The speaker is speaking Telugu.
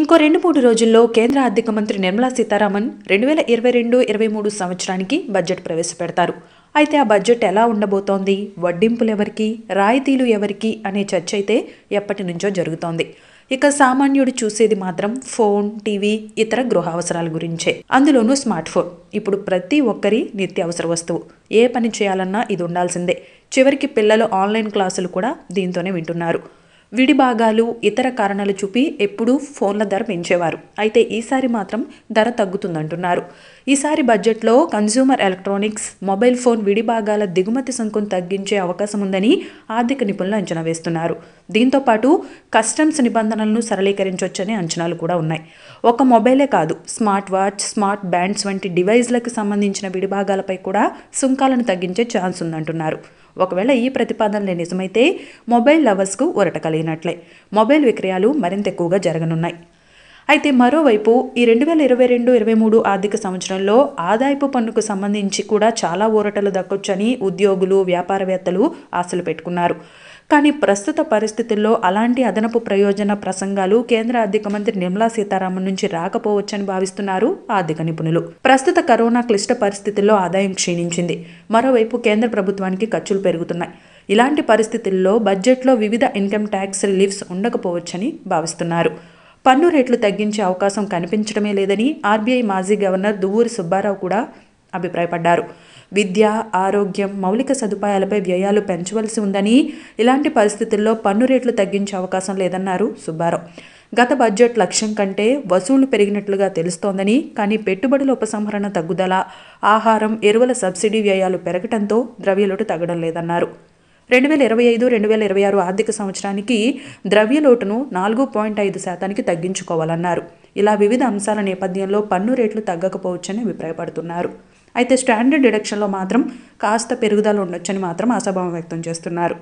ఇంకో రెండు మూడు రోజుల్లో కేంద్ర ఆర్థిక మంత్రి నిర్మలా సీతారామన్ రెండు వేల ఇరవై రెండు ఇరవై మూడు సంవత్సరానికి బడ్జెట్ ప్రవేశపెడతారు అయితే ఆ బడ్జెట్ ఎలా ఉండబోతోంది వడ్డింపులు ఎవరికి రాయితీలు ఎవరికి అనే చర్చ అయితే ఎప్పటి నుంచో జరుగుతోంది ఇక సామాన్యుడు చూసేది మాత్రం ఫోన్ టీవీ ఇతర గృహ అవసరాల గురించే అందులోనూ స్మార్ట్ ఫోన్ ఇప్పుడు ప్రతి ఒక్కరి నిత్య అవసర వస్తువు ఏ పని చేయాలన్నా ఇది ఉండాల్సిందే చివరికి పిల్లలు ఆన్లైన్ క్లాసులు కూడా దీంతోనే వింటున్నారు విడిభాగాలు ఇతర కారణాలు చూపి ఎప్పుడూ ఫోన్ల ధర పెంచేవారు అయితే ఈసారి మాత్రం ధర తగ్గుతుందంటున్నారు ఈసారి బడ్జెట్లో కన్జ్యూమర్ ఎలక్ట్రానిక్స్ మొబైల్ ఫోన్ విడిభాగాల దిగుమతి సుంకం తగ్గించే అవకాశం ఉందని ఆర్థిక నిపుణులు అంచనా వేస్తున్నారు దీంతో పాటు కస్టమ్స్ నిబంధనలను సరళీకరించవచ్చనే అంచనాలు కూడా ఉన్నాయి ఒక మొబైలే కాదు స్మార్ట్ వాచ్ స్మార్ట్ బ్యాండ్స్ వంటి డివైజ్లకు సంబంధించిన విడిభాగాలపై కూడా సుంకాలను తగ్గించే ఛాన్స్ ఉందంటున్నారు ఒకవేళ ఈ ప్రతిపాదనలే నిజమైతే మొబైల్ లవర్స్కు ఒరట కలిగినట్లే మొబైల్ విక్రయాలు మరింత ఎక్కువగా జరగనున్నాయి అయితే మరోవైపు ఈ రెండు వేల ఇరవై రెండు ఇరవై మూడు ఆర్థిక సంవత్సరంలో ఆదాయపు పన్నుకు సంబంధించి కూడా చాలా ఊరటలు దక్కొచ్చని ఉద్యోగులు వ్యాపారవేత్తలు ఆశలు పెట్టుకున్నారు కానీ ప్రస్తుత పరిస్థితుల్లో అలాంటి అదనపు ప్రయోజన ప్రసంగాలు కేంద్ర ఆర్థిక మంత్రి నిర్మలా సీతారామన్ నుంచి రాకపోవచ్చని భావిస్తున్నారు ఆర్థిక నిపుణులు ప్రస్తుత కరోనా క్లిష్ట పరిస్థితుల్లో ఆదాయం క్షీణించింది మరోవైపు కేంద్ర ప్రభుత్వానికి ఖర్చులు పెరుగుతున్నాయి ఇలాంటి పరిస్థితుల్లో బడ్జెట్లో వివిధ ఇన్కమ్ ట్యాక్స్ రిలీఫ్స్ ఉండకపోవచ్చని భావిస్తున్నారు పన్ను రేట్లు తగ్గించే అవకాశం కనిపించడమే లేదని ఆర్బీఐ మాజీ గవర్నర్ దువ్వూరి సుబ్బారావు కూడా అభిప్రాయపడ్డారు విద్య ఆరోగ్యం మౌలిక సదుపాయాలపై వ్యయాలు పెంచవలసి ఉందని ఇలాంటి పరిస్థితుల్లో పన్ను రేట్లు తగ్గించే అవకాశం లేదన్నారు సుబ్బారావు గత బడ్జెట్ లక్ష్యం కంటే వసూళ్లు పెరిగినట్లుగా తెలుస్తోందని కానీ పెట్టుబడుల ఉపసంహరణ తగ్గుదల ఆహారం ఎరువుల సబ్సిడీ వ్యయాలు పెరగటంతో ద్రవ్యలోటు తగ్గడం లేదన్నారు రెండు వేల ఇరవై ఐదు రెండు వేల ఇరవై ఆరు ఆర్థిక సంవత్సరానికి ద్రవ్యలోటును నాలుగు పాయింట్ ఐదు శాతానికి తగ్గించుకోవాలన్నారు ఇలా వివిధ అంశాల నేపథ్యంలో పన్ను రేట్లు తగ్గకపోవచ్చని అభిప్రాయపడుతున్నారు అయితే స్టాండర్డ్ డిడక్షన్లో మాత్రం కాస్త పెరుగుదల ఉండొచ్చని మాత్రం ఆశాభావం వ్యక్తం చేస్తున్నారు